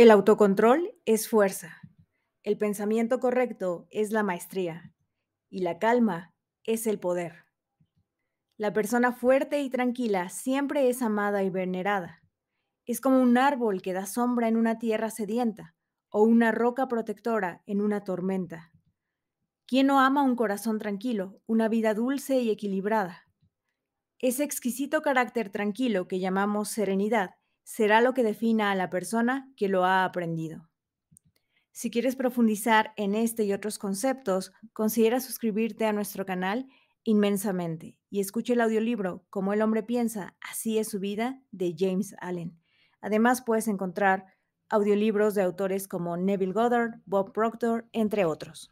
El autocontrol es fuerza, el pensamiento correcto es la maestría y la calma es el poder. La persona fuerte y tranquila siempre es amada y venerada. Es como un árbol que da sombra en una tierra sedienta o una roca protectora en una tormenta. ¿Quién no ama un corazón tranquilo, una vida dulce y equilibrada? Ese exquisito carácter tranquilo que llamamos serenidad será lo que defina a la persona que lo ha aprendido. Si quieres profundizar en este y otros conceptos, considera suscribirte a nuestro canal inmensamente y escuche el audiolibro Como el hombre piensa, así es su vida de James Allen. Además puedes encontrar audiolibros de autores como Neville Goddard, Bob Proctor, entre otros.